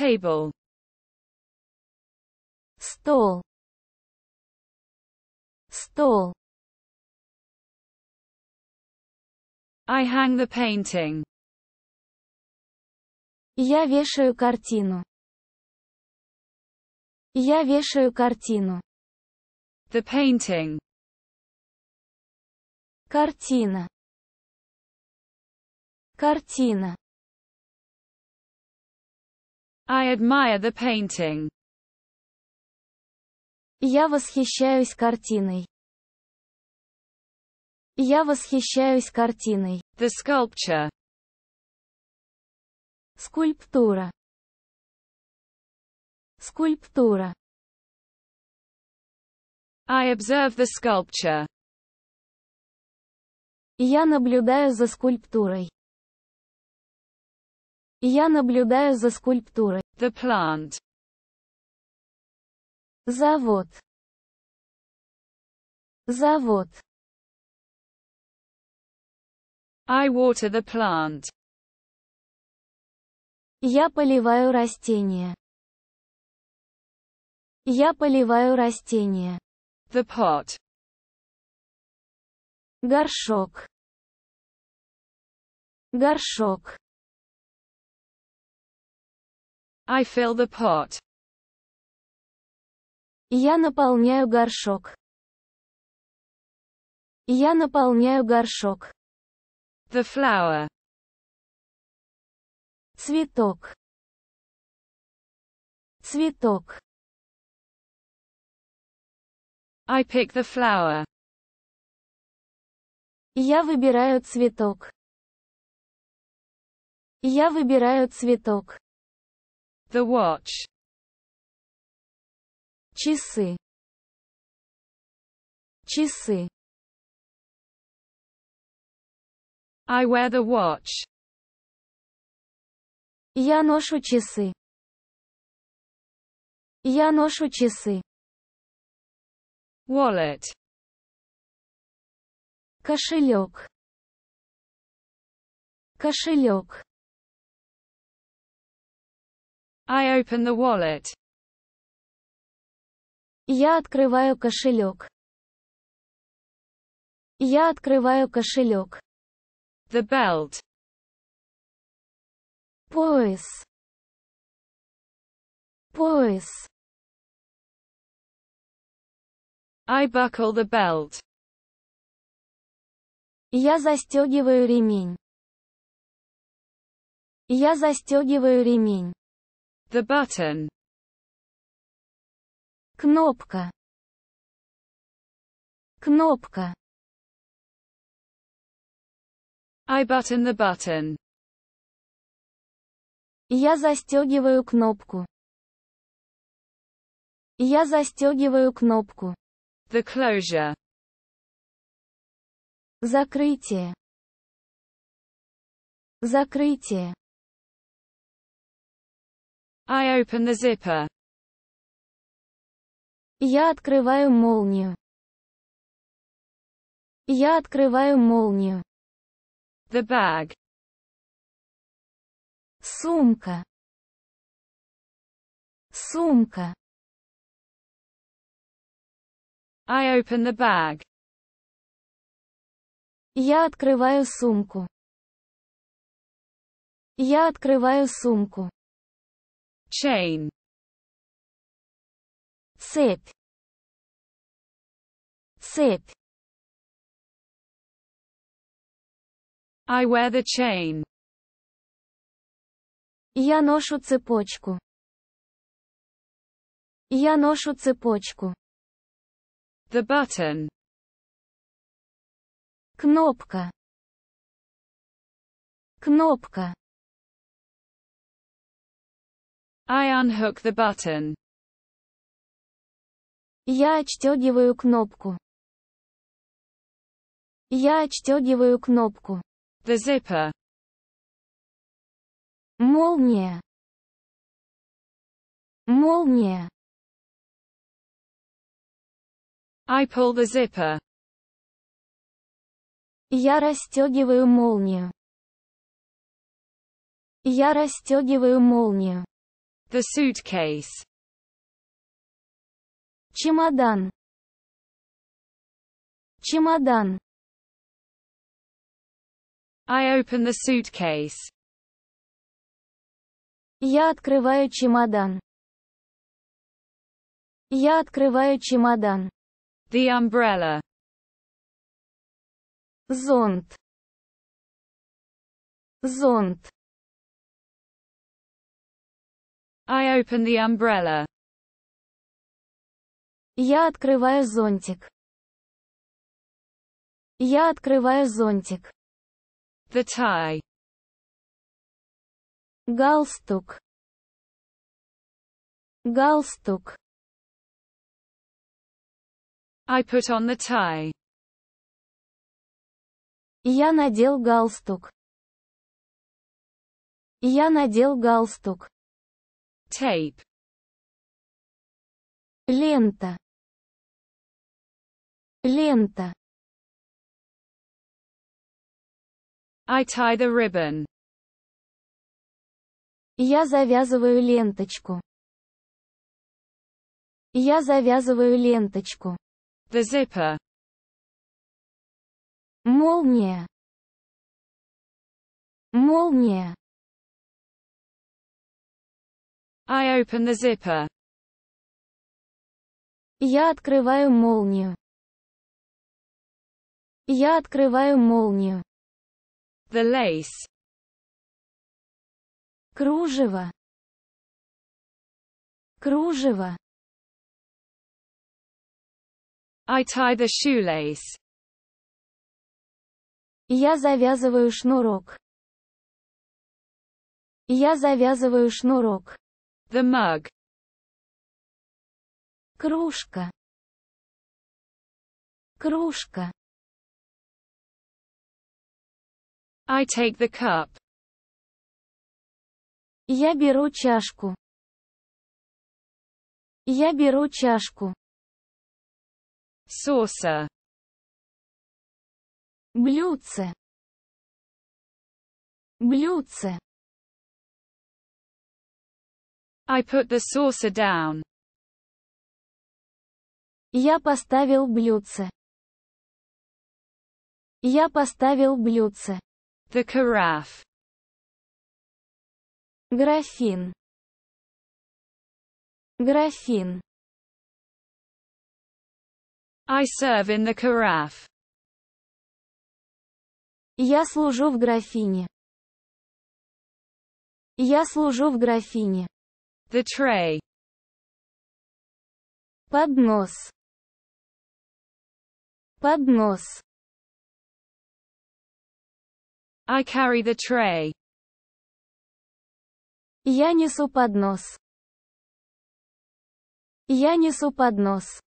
table стол стол I hang the painting. Я вешаю картину. Я вешаю картину. The painting. Картина. Картина. I admire the painting. Я восхищаюсь картиной. Я восхищаюсь картиной. The sculpture. Скульптура. Скульптура. I observe the sculpture. Я наблюдаю за скульптурой. Я наблюдаю за скульптурой. The plant. Завод. Завод. I water the plant. Я поливаю растения. Я поливаю растения. The pot. Горшок. Горшок. I fill the pot. Я наполняю горшок. Я наполняю горшок. The flower. Цветок. Цветок. I pick the flower. Я выбираю цветок. Я выбираю цветок. The watch. Часы. Часы. I wear the watch. Я ношу часы. Я ношу часы. Wallet. Кошелек. Кошелек. I open the wallet. Я открываю кошелек. Я открываю кошелек. The belt. Пояс. Пояс. I buckle the belt. Я застегиваю ремень. Я застегиваю ремень. The button. Кнопка. Кнопка. I button the button. Я застегиваю кнопку. Я застегиваю кнопку. The closure. Закрытие. Закрытие. I open the zipper. Я открываю молнию. Я открываю молнию. The bag. Сумка. Сумка. I open the bag. Я открываю сумку. Я открываю сумку. chain sip sip I wear the chain. Я ношу цепочку. Я ношу цепочку. The button. Кнопка. Кнопка. I unhook the button. Я отстегиваю кнопку. Я отстегиваю кнопку. The zipper. Молния. Молния. I pull the zipper. Я расстегиваю молнию. Я расстегиваю молнию. The suitcase. Чемодан. Чемодан. I open the suitcase. Я открываю чемодан. Я открываю чемодан. The umbrella. Зонт. Зонт. I open the umbrella. Я открываю зонтик. Я открываю зонтик. The tie. Галстук. Галстук. I put on the tie. Я надел галстук. Я надел галстук. Tape. Лента. Лента. I tie the ribbon. Я завязываю ленточку. Я завязываю ленточку. The zipper. Молния. Молния. I open the zipper. Я открываю молнию. Я открываю молнию. The lace. Кружево. Кружево. I tie the shoelace. Я завязываю шнурок. Я завязываю шнурок. The mug. Кружка. Кружка. I take the cup. Я беру чашку. Я беру чашку. Соса. Блюдце. Блюдце. I put the saucer down. Я поставил блюдце. Я поставил блюдце. The carafe. Графин. Графин. I serve in the carafe. Я служу в графине. Я служу в графине. The tray. Поднос. Поднос. I carry the tray. Я несу поднос. Я несу поднос.